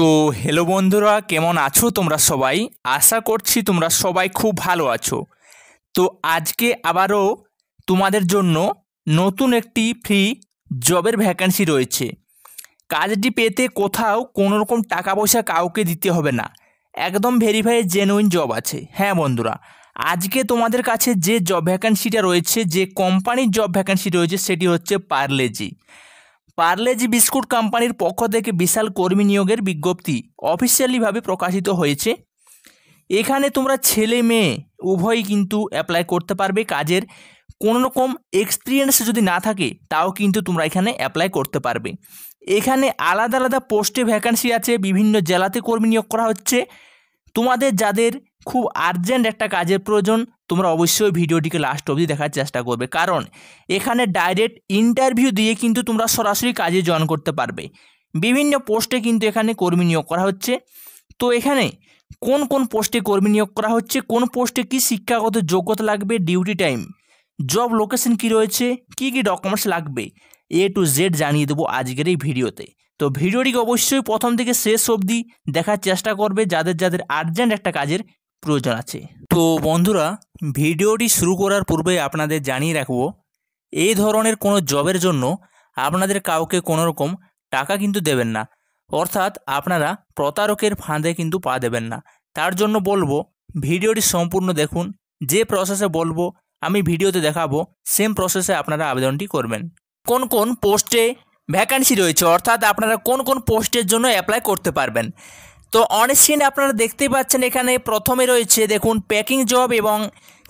তো হ্যালো বন্ধুরা কেমন আছো তোমরা সবাই আশা করছি তোমরা সবাই খুব ভালো আছো তো আজকে আবারও তোমাদের জন্য নতুন একটি ফ্রি জবের ভ্যাকেন্সি রয়েছে কাজটি পেতে কোথাও কোনো রকম টাকা পয়সা কাউকে দিতে হবে না একদম ভেরিফাই জেনুইন জব আছে হ্যাঁ বন্ধুরা আজকে তোমাদের কাছে যে জব ভ্যাকেন্সিটা রয়েছে যে কোম্পানির জব ভ্যাকেন্সি রয়েছে সেটি হচ্ছে পার্লেজি পার্লেজি বিস্কুট কোম্পানির পক্ষ থেকে বিশাল কর্মী নিয়োগের বিজ্ঞপ্তি অফিসিয়ালিভাবে প্রকাশিত হয়েছে এখানে তোমরা ছেলে মেয়ে উভয়ই কিন্তু অ্যাপ্লাই করতে পারবে কাজের কোনো রকম এক্সপিরিয়েন্স যদি না থাকে তাও কিন্তু তোমরা এখানে অ্যাপ্লাই করতে পারবে এখানে আলাদা আলাদা পোস্টে ভ্যাকান্সি আছে বিভিন্ন জেলাতে কর্মী নিয়োগ করা হচ্ছে তোমাদের যাদের খুব আর্জেন্ট একটা কাজের প্রয়োজন তোমরা অবশ্যই ভিডিওটিকে লাস্ট অবধি দেখার চেষ্টা করবে কারণ এখানে ডাইরেক্ট ইন্টারভিউ দিয়ে কিন্তু তোমরা সরাসরি কাজে জয়েন করতে পারবে বিভিন্ন পোস্টে কিন্তু এখানে কর্মী নিয়োগ করা হচ্ছে তো এখানে কোন কোন পোস্টে কর্মী নিয়োগ করা হচ্ছে কোন পোস্টে কি শিক্ষাগত যোগ্যতা লাগবে ডিউটি টাইম জব লোকেশন কি রয়েছে কি কি ডকুমেন্টস লাগবে এ টু জেড জানিয়ে দেবো আজকের এই ভিডিওতে তো ভিডিওটিকে অবশ্যই প্রথম থেকে শেষ অবধি দেখার চেষ্টা করবে যাদের যাদের আর্জেন্ট একটা কাজের প্রয়োজন আছে তো বন্ধুরা ভিডিওটি শুরু করার পূর্বে আপনাদের জানিয়ে রাখবো এই ধরনের কোনো জবের জন্য আপনাদের কাউকে কোনো রকম টাকা কিন্তু দেবেন না অর্থাৎ আপনারা প্রতারকের ফাঁদে কিন্তু পা দেবেন না তার জন্য বলবো ভিডিওটি সম্পূর্ণ দেখুন যে প্রসেসে বলবো আমি ভিডিওতে দেখাবো সেম প্রসেসে আপনারা আবেদনটি করবেন কোন কোন পোস্টে ভ্যাকান্সি রয়েছে অর্থাৎ আপনারা কোন কোন পোস্টের জন্য অ্যাপ্লাই করতে পারবেন তো অন স্ক্রিনে আপনারা দেখতেই পাচ্ছেন এখানে প্রথমে রয়েছে দেখুন প্যাকিং জব এবং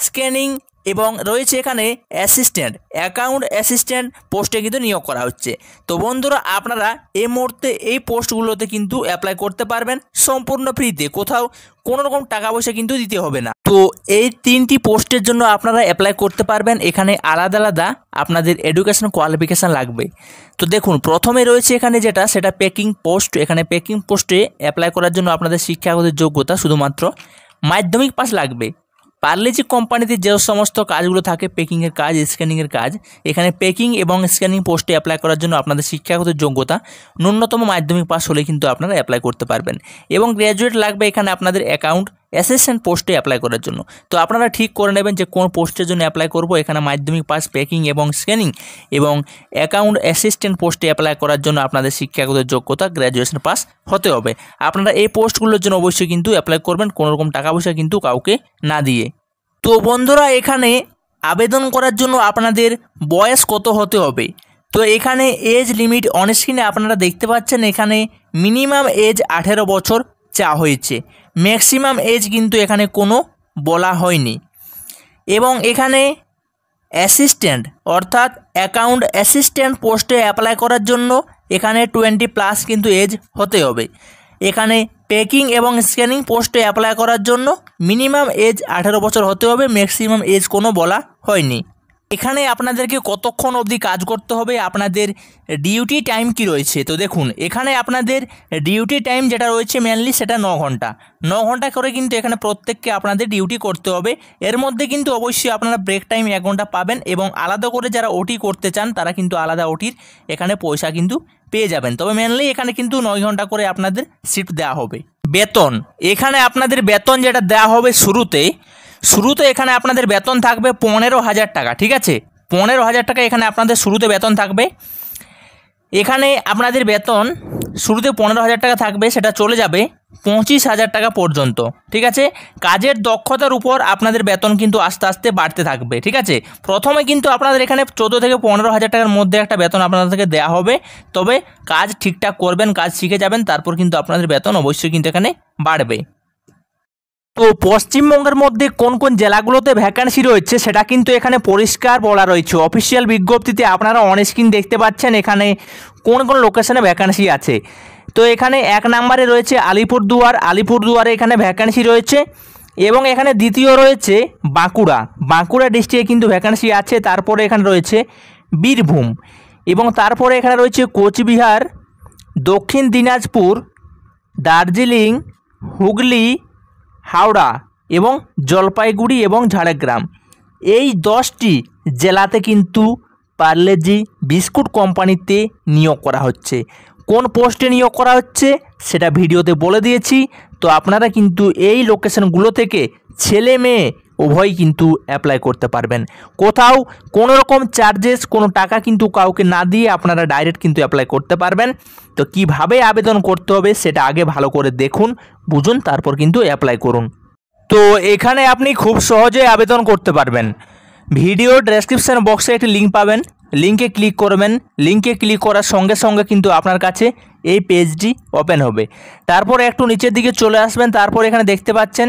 স্ক্যানিং এবং রয়েছে এখানে অ্যাসিস্ট্যান্ট অ্যাকাউন্ট অ্যাসিস্ট্যান্ট পোস্টে কিন্তু নিয়োগ করা হচ্ছে তো বন্ধুরা আপনারা এই মুহূর্তে এই পোস্টগুলোতে কিন্তু অ্যাপ্লাই করতে পারবেন সম্পূর্ণ ফ্রিতে কোথাও কোনো রকম টাকা পয়সা কিন্তু দিতে হবে না তো এই তিনটি পোস্টের জন্য আপনারা অ্যাপ্লাই করতে পারবেন এখানে আলাদা আলাদা আপনাদের এডুকেশন কোয়ালিফিকেশান লাগবে তো দেখুন প্রথমে রয়েছে এখানে যেটা সেটা প্যাকিং পোস্ট এখানে প্যাকিং পোস্টে অ্যাপ্লাই করার জন্য আপনাদের শিক্ষাগত যোগ্যতা শুধুমাত্র মাধ্যমিক পাস লাগবে পারলে যে কোম্পানিতে যে সমস্ত কাজগুলো থাকে পেকিংয়ের কাজ স্ক্যানিংয়ের কাজ এখানে পেকিং এবং স্ক্যানিং পোস্টে অ্যাপ্লাই করার জন্য আপনাদের শিক্ষাগত যোগ্যতা ন্যূনতম মাধ্যমিক পাস হলে কিন্তু আপনারা অ্যাপ্লাই করতে পারবেন এবং গ্র্যাজুয়েট লাগবে এখানে আপনাদের অ্যাকাউন্ট অ্যাসিস্ট্যান্ট পোস্টে অ্যাপ্লাই করার জন্য তো আপনারা ঠিক করে নেবেন যে কোন পোস্টের জন্য অ্যাপ্লাই করব এখানে মাধ্যমিক পাস প্যাকিং এবং স্ক্যানিং এবং অ্যাকাউন্ট অ্যাসিস্ট্যান্ট পোস্টে অ্যাপ্লাই করার জন্য আপনাদের শিক্ষাগত যোগ্যতা গ্র্যাজুয়েশন পাস হতে হবে আপনারা এই পোস্টগুলোর জন্য অবশ্যই কিন্তু অ্যাপ্লাই করবেন কোনোরকম টাকা পয়সা কিন্তু কাউকে না দিয়ে তো বন্ধুরা এখানে আবেদন করার জন্য আপনাদের বয়স কত হতে হবে তো এখানে এজ লিমিট অনেক স্ক্রিনে আপনারা দেখতে পাচ্ছেন এখানে মিনিমাম এজ আঠেরো বছর চা হয়েছে ম্যাক্সিমাম এজ কিন্তু এখানে কোনো বলা হয়নি এবং এখানে অ্যাসিস্ট্যান্ট অর্থাৎ অ্যাকাউন্ট অ্যাসিস্ট্যান্ট পোস্টে অ্যাপ্লাই করার জন্য এখানে টোয়েন্টি প্লাস কিন্তু এজ হতে হবে এখানে প্যাকিং এবং স্ক্যানিং পোস্টে অ্যাপ্লাই করার জন্য মিনিমাম এজ আঠেরো বছর হতে হবে ম্যাক্সিমাম এজ কোনো বলা হয়নি এখানে আপনাদেরকে কতক্ষণ অবধি কাজ করতে হবে আপনাদের ডিউটি টাইম কি রয়েছে তো দেখুন এখানে আপনাদের ডিউটি টাইম যেটা রয়েছে মেনলি সেটা ন ঘন্টা ন ঘন্টা করে কিন্তু এখানে প্রত্যেককে আপনাদের ডিউটি করতে হবে এর মধ্যে কিন্তু অবশ্যই আপনারা ব্রেক টাইম এক ঘন্টা পাবেন এবং আলাদা করে যারা ওটি করতে চান তারা কিন্তু আলাদা ওটির এখানে পয়সা কিন্তু পেয়ে যাবেন তবে মেনলি এখানে কিন্তু নয় ঘন্টা করে আপনাদের সিট দেওয়া হবে বেতন এখানে আপনাদের বেতন যেটা দেওয়া হবে শুরুতে শুরুতে এখানে আপনাদের বেতন থাকবে পনেরো হাজার টাকা ঠিক আছে পনেরো হাজার টাকা এখানে আপনাদের শুরুতে বেতন থাকবে এখানে আপনাদের বেতন শুরুতে পনেরো হাজার টাকা থাকবে সেটা চলে যাবে পঁচিশ হাজার টাকা পর্যন্ত ঠিক আছে কাজের দক্ষতার উপর আপনাদের বেতন কিন্তু আস্তে আস্তে বাড়তে থাকবে ঠিক আছে প্রথমে কিন্তু আপনাদের এখানে চোদ্দো থেকে পনেরো হাজার টাকার মধ্যে একটা বেতন আপনাদেরকে দেওয়া হবে তবে কাজ ঠিকঠাক করবেন কাজ শিখে যাবেন তারপর কিন্তু আপনাদের বেতন অবশ্যই কিন্তু এখানে বাড়বে তো পশ্চিমবঙ্গের মধ্যে কোন কোন জেলাগুলোতে ভ্যাকান্সি রয়েছে সেটা কিন্তু এখানে পরিষ্কার বলা রয়েছে অফিসিয়াল বিজ্ঞপ্তিতে আপনারা অনস্ক্রিন দেখতে পাচ্ছেন এখানে কোন কোন লোকেশনে ভ্যাকান্সি আছে তো এখানে এক নম্বরে রয়েছে আলিপুরদুয়ার আলিপুরদুয়ারে এখানে ভ্যাকান্সি রয়েছে এবং এখানে দ্বিতীয় রয়েছে বাঁকুড়া বাঁকুড়া ডিস্ট্রিক্টে কিন্তু ভ্যাকান্সি আছে তারপরে এখানে রয়েছে বীরভূম এবং তারপরে এখানে রয়েছে কোচবিহার দক্ষিণ দিনাজপুর দার্জিলিং হুগলি হাওড়া এবং জলপাইগুড়ি এবং ঝাড়গ্রাম এই দশটি জেলাতে কিন্তু পার্লেজি বিস্কুট কোম্পানিতে নিয়োগ করা হচ্ছে কোন পোস্টে নিয়োগ করা হচ্ছে সেটা ভিডিওতে বলে দিয়েছি তো আপনারা কিন্তু এই লোকেশনগুলো থেকে ছেলে মেয়ে উভয়ই কিন্তু অ্যাপ্লাই করতে পারবেন কোথাও কোনো রকম চার্জেস কোনো টাকা কিন্তু কাউকে না দিয়ে আপনারা ডাইরেক্ট কিন্তু অ্যাপ্লাই করতে পারবেন তো কিভাবে আবেদন করতে হবে সেটা আগে ভালো করে দেখুন বুঝুন তারপর কিন্তু অ্যাপ্লাই করুন তো এখানে আপনি খুব সহজে আবেদন করতে পারবেন ভিডিও ডেসক্রিপশান বক্সে একটি লিঙ্ক পাবেন লিঙ্কে ক্লিক করবেন লিঙ্কে ক্লিক করার সঙ্গে সঙ্গে কিন্তু আপনার কাছে এই পেজটি ওপেন হবে তারপর একটু নিচের দিকে চলে আসবেন তারপর এখানে দেখতে পাচ্ছেন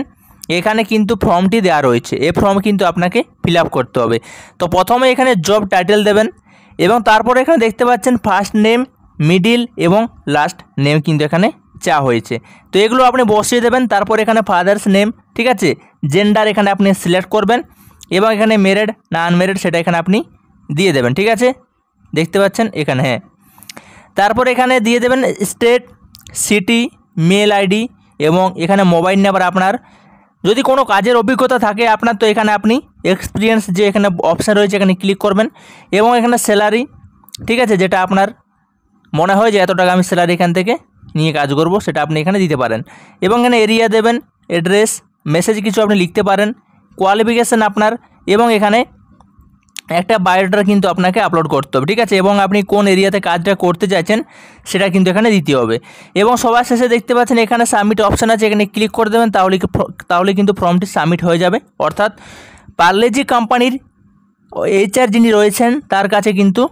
এখানে কিন্তু ফর্মটি দেওয়া রয়েছে এ ফর্ম কিন্তু আপনাকে ফিল করতে হবে তো প্রথমে এখানে জব টাইটেল দেবেন এবং তারপরে এখানে দেখতে পাচ্ছেন ফার্স্ট নেম মিডিল এবং লাস্ট নেম কিন্তু এখানে চা হয়েছে তো এগুলো আপনি বসিয়ে দেবেন তারপর এখানে ফাদার্স নেম ঠিক আছে জেন্ডার এখানে আপনি সিলেক্ট করবেন এবং এখানে মেরেড না আনমেরেড সেটা এখানে আপনি দিয়ে দেবেন ঠিক আছে দেখতে পাচ্ছেন এখানে হ্যাঁ তারপর এখানে দিয়ে দেবেন স্টেট সিটি মেল আইডি এবং এখানে মোবাইল নাম্বার আপনার যদি কোনো কাজের অভিজ্ঞতা থাকে আপনার তো এখানে আপনি এক্সপিরিয়েন্স যে এখানে অপশান রয়েছে এখানে ক্লিক করবেন এবং এখানে স্যালারি ঠিক আছে যেটা আপনার মনে হয় যে এত টাকা আমি স্যালারি এখান থেকে নিয়ে কাজ করব সেটা আপনি এখানে দিতে পারেন এবং এখানে এরিয়া দেবেন অ্যাড্রেস মেসেজ কিছু আপনি লিখতে পারেন কোয়ালিফিকেশান আপনার এবং এখানে একটা বায়োডাটা কিন্তু আপনাকে আপলোড করতে হবে ঠিক আছে এবং আপনি কোন এরিয়াতে কাজটা করতে চাইছেন সেটা কিন্তু এখানে দিতে হবে এবং সবার শেষে দেখতে পাচ্ছেন এখানে সাবমিট অপশান আছে এখানে ক্লিক করে দেবেন তাহলে তাহলে কিন্তু ফর্মটি সাবমিট হয়ে যাবে অর্থাৎ পার্লে যে কোম্পানির এইচআর যিনি রয়েছেন তার কাছে কিন্তু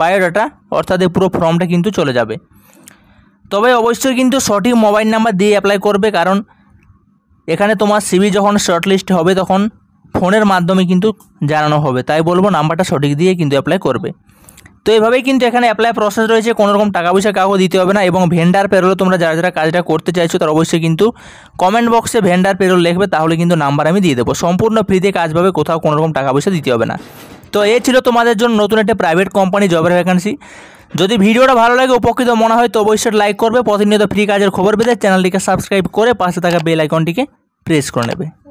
বায়োডাটা অর্থাৎ এই পুরো ফর্মটা কিন্তু চলে যাবে তবে অবশ্যই কিন্তু সঠিক মোবাইল নাম্বার দিয়ে অ্যাপ্লাই করবে কারণ এখানে তোমার সিবি যখন শর্টলিস্ট হবে তখন ফোনের মাধ্যমে কিন্তু জানানো হবে তাই বলবো নাম্বারটা সঠিক দিয়ে কিন্তু অ্যাপ্লাই করবে তো এভাবেই কিন্তু এখানে অ্যাপ্লাই প্রসেস রয়েছে কোনো রকম টাকা পয়সা কাউকে দিতে হবে না এবং ভেন্ডার পেরোলে তোমরা যারা যারা কাজটা করতে চাইছো তারা অবশ্যই কিন্তু কমেন্ট বক্সে ভেন্ডার পেরোল লিখবে তাহলে কিন্তু নাম্বার আমি দিয়ে দেবো সম্পূর্ণ ফ্রিতে কাজ পাবে কোথাও কোনো রকম টাকা পয়সা দিতে হবে না তো এ ছিল তোমাদের জন্য নতুন একটা প্রাইভেট কোম্পানি জবের ভ্যাকান্সি যদি ভিডিওটা ভালো লাগে উপকৃত মনে হয় তো অবশ্যই লাইক করবে প্রতিনিয়ত ফ্রি কাজের খবর পেতে চ্যানেলটিকে সাবস্ক্রাইব করে পাশে থাকা বেল আইকনটিকে প্রেস করে নেবে